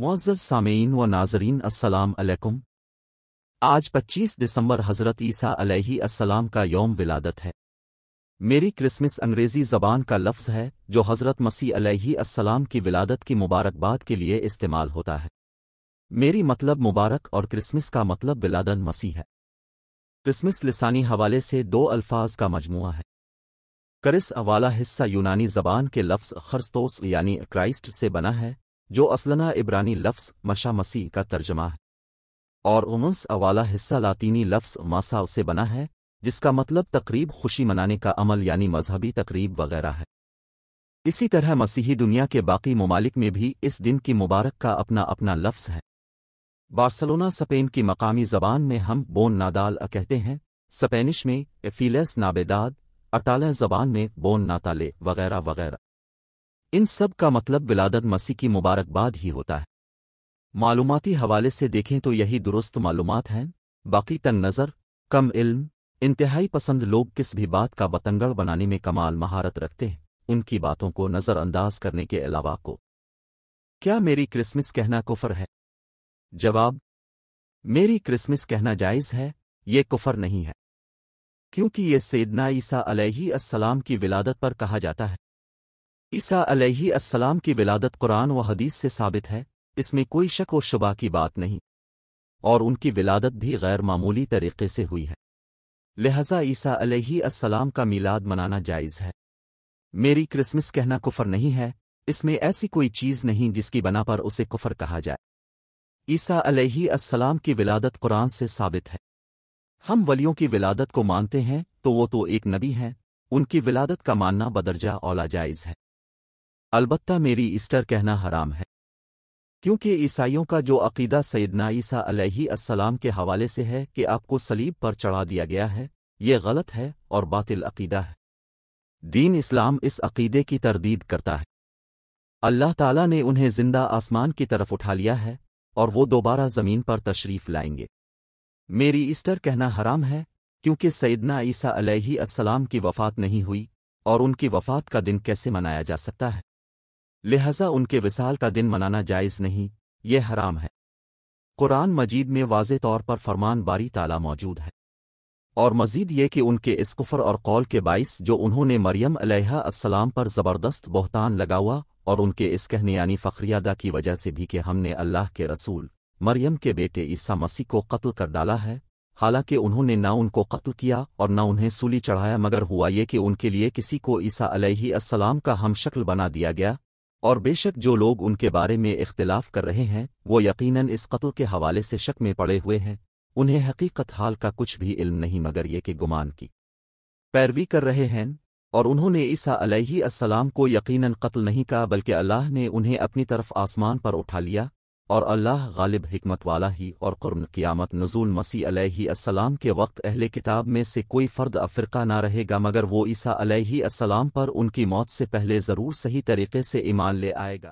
मुआज़ सामीन व नाजरीन असलकम आज 25 दिसंबर हज़रत ईसा अलैहि का योम विलादत है मेरी क्रिसमस अंग्रेज़ी ज़बान का लफ्ज़ है जो हज़रत मसीह अलैहि असलम की विलादत की मुबारकबाद के लिए इस्तेमाल होता है मेरी मतलब मुबारक और क्रिसमस का मतलब विलादन मसीह है क्रिसमस लसानी हवाले से दो अल्फाज का मजमू है करिस अवाला हिस्सा यूनानी ज़बान के लफ्ज़ खरस्तोस यानी क्राइस्ट से बना है जो असलना इब्रानी लफ्स मशा मसीह का तर्जमा है और उनस अवाला हिस्सा लातीनी लफ्स मासा से बना है जिसका मतलब तकरीब खुशी मनाने का अमल यानी मजहबी तकरीब वगैरह है इसी तरह मसीही दुनिया के बाकी ममालिक में भी इस दिन की मुबारक का अपना अपना लफ्स है बार्सलोना स्पेन की मकामी जबान में हम बोन नादाल कहते हैं स्पेनिश में एफिलस नाबेदाद अटाल जबान में बोन नाताले वगैरह वगैरह इन सब का मतलब विलादत मसीह की मुबारकबाद ही होता है मालूमती हवाले से देखें तो यही दुरुस्त मालूम हैं बाकी तंग नज़र कम इल्म इंतहाई पसंद लोग किस भी बात का बतंगड़ बनाने में कमाल महारत रखते हैं उनकी बातों को नज़रअंदाज करने के अलावा को क्या मेरी क्रिसमस कहना कुफर है जवाब मेरी क्रिसमस कहना जायज़ है ये कुफर नहीं है क्योंकि ये सैदना ईसा अलैहि अस्सलाम की विलादत पर कहा जाता है ईसा अलैहि की विलादत कुरान व हदीस से साबित है इसमें कोई शक व शुबा की बात नहीं और उनकी विलादत भी गैर मामूली तरीके से हुई है लिहाजा ईसा अलैहि अस्सलाम का मीलाद मनाना जायज़ है मेरी क्रिसमस कहना कुफर नहीं है इसमें ऐसी कोई चीज़ नहीं जिसकी बना पर उसे कुफर कहा जाए ईसा अलैहि अस्सलाम की विलादत कुरान से साबित है हम वलियों की विलादत को मानते हैं तो वो तो एक नबी हैं उनकी विलादत का मानना बदरजा औला जायज़ है अलबत्ता मेरी ईस्टर कहना हराम है क्योंकि ईसाइयों का जो अकीदा सैदना ईसा अलैहिस्सलाम के हवाले से है कि आपको सलीब पर चढ़ा दिया गया है ये गलत है और बातिल अकीदा है दीन इस्लाम इस अकीदे की तरदीद करता है अल्लाह ताला ने उन्हें जिंदा आसमान की तरफ उठा लिया है और वो दोबारा ज़मीन पर तशरीफ़ लाएंगे मेरी ईस्टर कहना हराम है क्योंकि सैदना ईसा अलैहिस्सलाम की वफ़ात नहीं हुई और उनकी वफ़ात का दिन कैसे मनाया जा सकता है लिहाजा उनके विसाल का दिन मनाना जायज़ नहीं ये हराम है कुरान मजीद में वाज तौर पर फरमान बारी ताला मौजूद है और मजीद ये कि उनके इस कुफर और कौल के बाइस जो उन्होंने मरियम अलैहिस्सलाम पर ज़बरदस्त बहतान लगावा और उनके इस कहने यानी फ़खरियादा की वजह से भी कि हमने अल्लाह के रसूल मरियम के बेटे ईसा मसीह को कत्ल कर डाला है हालांकि उन्होंने न उनको कत्ल किया और न उन्हें सूली चढ़ाया मगर हुआ ये कि उनके लिए किसी को ईसा अलैहिस्सलाम का हम शक्ल बना दिया गया और बेशक जो लोग उनके बारे में इख्तिलाफ कर रहे हैं वो यकीनन इस कत्ल के हवाले से शक में पड़े हुए हैं उन्हें हकीकत हाल का कुछ भी इल्म नहीं मगर ये कि गुमान की पैरवी कर रहे हैं और उन्होंने ईसा अलैहि अस्सलाम को यकीनन कत्ल नहीं कहा बल्कि अल्लाह ने उन्हें अपनी तरफ आसमान पर उठा लिया और अल्लाह गालिब हमत वाला ही और कुर्म क़ियामत नजूल मसीह अलैहिस्सलाम के वक्त अहले किताब में से कोई फ़र्द अफ़िरका ना रहेगा मगर वो ईसा अलैहिस्सलाम पर उनकी मौत से पहले ज़रूर सही तरीके से ईमान ले आएगा